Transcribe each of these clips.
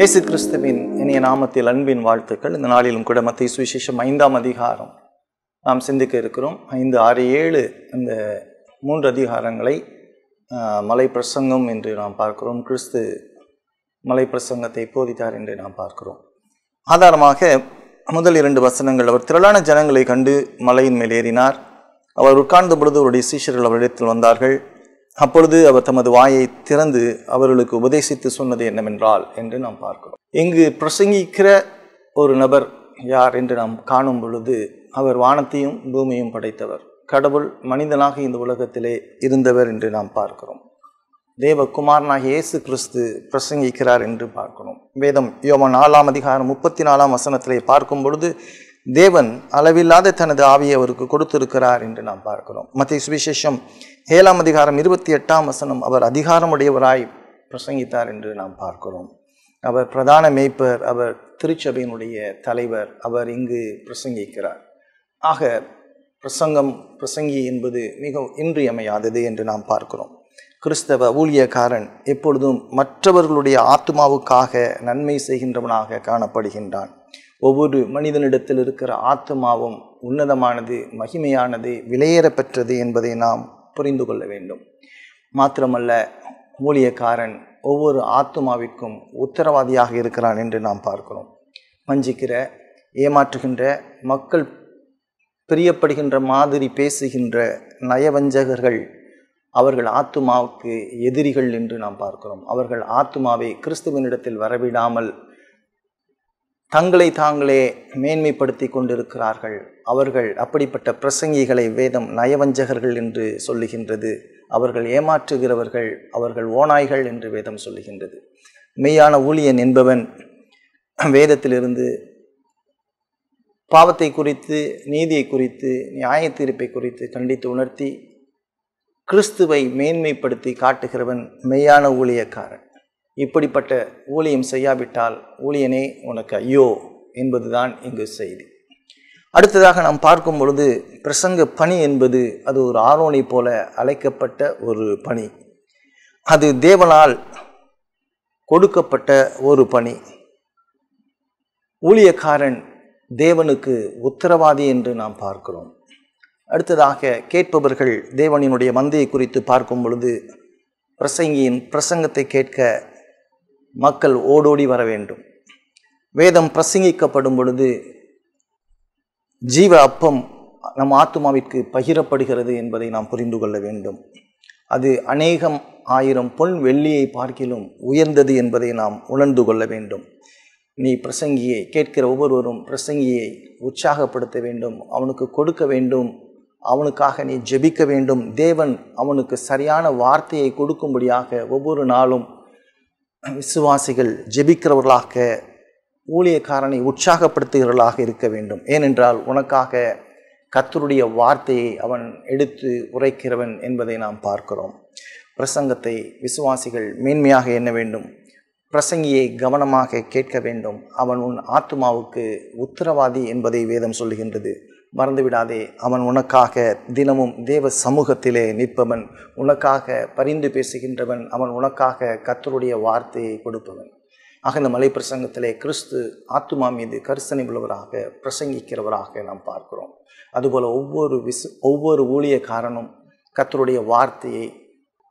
இயேசு கிறிஸ்துவின் இனிய நாமத்தில் அன்பின் வாழ்த்துக்கள் இந்த நாளிலும் கூட மத்திய சுவிசேஷம் ஐந்தாம் அதிகாரம் நாம் சிந்திக்க இருக்கிறோம் ஐந்து ஆறு ஏழு அந்த மூன்று அதிகாரங்களை மலை பிரசங்கம் என்று நாம் பார்க்கிறோம் கிறிஸ்து மலை பிரசங்கத்தை போதித்தார் என்று நாம் பார்க்கிறோம் ஆதாரமாக முதல் இரண்டு வசனங்கள் அவர் திரளான ஜனங்களை கண்டு மலையின் மேல் ஏறினார் அவர் உட்கார்ந்த பொழுது அவருடைய சீஷர்கள் அவரிடத்தில் வந்தார்கள் அப்பொழுது அவர் தமது வாயை திறந்து அவர்களுக்கு உபதேசித்து சொன்னது என்னவென்றால் என்று நாம் பார்க்கிறோம் இங்கு பிரசங்கிக்கிற ஒரு நபர் யார் என்று நாம் காணும் பொழுது அவர் வானத்தையும் பூமியும் படைத்தவர் கடவுள் மனிதனாக இந்த உலகத்திலே இருந்தவர் என்று நாம் பார்க்கிறோம் தேவகுமாரனாக இயேசு கிறிஸ்து பிரசங்கிக்கிறார் என்று பார்க்கிறோம் வேதம் யோம நாலாம் அதிகாரம் முப்பத்தி நாலாம் வசனத்திலே பார்க்கும் பொழுது தேவன் அளவில்லாத தனது ஆவியை அவருக்கு கொடுத்திருக்கிறார் என்று நாம் பார்க்கிறோம் மத்திய சுவிசேஷம் ஏழாம் அதிகாரம் இருபத்தி எட்டாம் வசனம் அவர் அதிகாரமுடையவராய் பிரசங்கித்தார் என்று நாம் பார்க்கிறோம் அவர் பிரதான மேய்ப்பர் அவர் திருச்சபையினுடைய தலைவர் அவர் இங்கு பிரசங்கிக்கிறார் ஆக பிரசங்கம் பிரசங்கி என்பது மிகவும் இன்றியமையாதது என்று நாம் பார்க்கிறோம் கிறிஸ்தவ ஊழியக்காரன் எப்பொழுதும் மற்றவர்களுடைய ஆத்மாவுக்காக நன்மை செய்கின்றவனாக காணப்படுகின்றான் ஒவ்வொரு மனிதனிடத்தில் இருக்கிற ஆத்மாவும் உன்னதமானது மகிமையானது விலையேறப்பெற்றது என்பதை நாம் புரிந்து கொள்ள வேண்டும் மாத்திரமல்ல மூலியக்காரன் ஒவ்வொரு ஆத்மாவிற்கும் உத்தரவாதியாக இருக்கிறான் என்று நாம் பார்க்கிறோம் வஞ்சிக்கிற ஏமாற்றுகின்ற மக்கள் பிரியப்படுகின்ற மாதிரி பேசுகின்ற நயவஞ்சகர்கள் அவர்கள் ஆத்துமாவுக்கு எதிரிகள் என்று நாம் பார்க்கிறோம் அவர்கள் ஆத்துமாவை கிறிஸ்துவனிடத்தில் வரவிடாமல் தங்களை தாங்களே மேன்மைப்படுத்தி கொண்டிருக்கிறார்கள் அவர்கள் அப்படிப்பட்ட பிரசங்கிகளை வேதம் நயவஞ்சகர்கள் என்று சொல்லுகின்றது அவர்கள் ஏமாற்றுகிறவர்கள் அவர்கள் ஓநாய்கள் என்று வேதம் சொல்லுகின்றது மெய்யான ஊழியன் என்பவன் வேதத்திலிருந்து பாவத்தை குறித்து நீதியை குறித்து நியாய தீர்ப்பை குறித்து கண்டித்து உணர்த்தி கிறிஸ்துவை மேன்மைப்படுத்தி காட்டுகிறவன் மெய்யான ஊழியக்காரன் இப்படிப்பட்ட ஊழியம் செய்யாவிட்டால் ஊழியனே உனக்கு ஐயோ என்பதுதான் இங்கு செய்தி அடுத்ததாக நாம் பார்க்கும் பொழுது பிரசங்க பணி என்பது அது ஒரு ஆரோனை போல அழைக்கப்பட்ட ஒரு பணி அது தேவனால் கொடுக்கப்பட்ட ஒரு பணி ஊழியக்காரன் தேவனுக்கு உத்தரவாதி என்று நாம் பார்க்கிறோம் அடுத்ததாக கேட்பவர்கள் தேவனினுடைய மந்தையை குறித்து பார்க்கும் பொழுது பிரசங்கியின் பிரசங்கத்தை கேட்க மக்கள் ஓடோடி வர வேண்டும் வேதம் பிரசங்கிக்கப்படும் பொழுது ஜீவ அப்பம் நம் ஆத்மாவிற்கு பகிரப்படுகிறது என்பதை நாம் புரிந்து கொள்ள வேண்டும் அது அநேகம் ஆயிரம் பொன் வெள்ளியை பார்க்கிலும் உயர்ந்தது என்பதை நாம் உணர்ந்து கொள்ள வேண்டும் நீ பிரசங்கியை கேட்கிற ஒவ்வொருவரும் பிரசங்கியை உற்சாகப்படுத்த வேண்டும் அவனுக்கு கொடுக்க வேண்டும் அவனுக்காக நீ ஜெபிக்க வேண்டும் தேவன் அவனுக்கு சரியான வார்த்தையை கொடுக்கும்படியாக ஒவ்வொரு நாளும் விசுவாசிகள் ஜெபிக்கிறவர்களாக ஊழியக்காரனை உற்சாகப்படுத்துகிறவர்களாக இருக்க வேண்டும் ஏனென்றால் உனக்காக கத்தருடைய வார்த்தையை அவன் எடுத்து உரைக்கிறவன் என்பதை நாம் பார்க்கிறோம் பிரசங்கத்தை விசுவாசிகள் மேன்மையாக எண்ண வேண்டும் பிரசங்கியை கவனமாக கேட்க வேண்டும் அவன் உன் ஆத்மாவுக்கு உத்தரவாதி என்பதை வேதம் சொல்லுகின்றது மறந்துவிடாதே அவன் உனக்காக தினமும் தேவ சமூகத்திலே நிற்பவன் உனக்காக பரிந்து பேசுகின்றவன் அவன் உனக்காக கத்தருடைய வார்த்தையை கொடுப்பவன் ஆக இந்த மலை பிரசங்கத்திலே கிறிஸ்து ஆத்மா மீது கரிசனை உள்ளவராக பிரசங்கிக்கிறவராக நாம் பார்க்கிறோம் அதுபோல் ஒவ்வொரு விசு ஒவ்வொரு ஊழியக்காரனும் கத்தருடைய வார்த்தையை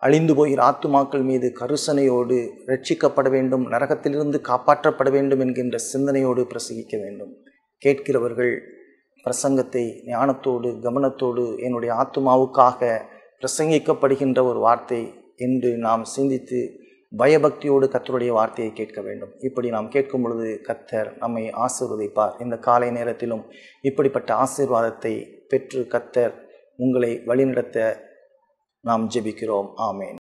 அழிந்து போகிற ஆத்துமாக்கள் மீது கருசனையோடு ரட்சிக்கப்பட வேண்டும் நரகத்திலிருந்து காப்பாற்றப்பட வேண்டும் என்கின்ற சிந்தனையோடு பிரசங்கிக்க வேண்டும் கேட்கிறவர்கள் பிரசங்கத்தை ஞானத்தோடு கவனத்தோடு என்னுடைய ஆத்மாவுக்காக பிரசங்கிக்கப்படுகின்ற ஒரு வார்த்தை என்று நாம் சிந்தித்து பயபக்தியோடு கத்தருடைய வார்த்தையை கேட்க வேண்டும் இப்படி நாம் கேட்கும் பொழுது கத்தர் நம்மை ஆசீர்வதிப்பார் இந்த காலை நேரத்திலும் இப்படிப்பட்ட ஆசீர்வாதத்தை பெற்று கத்தர் உங்களை வழிநடத்த நாம் ஜெபிக்கிறோம் ஆமேன்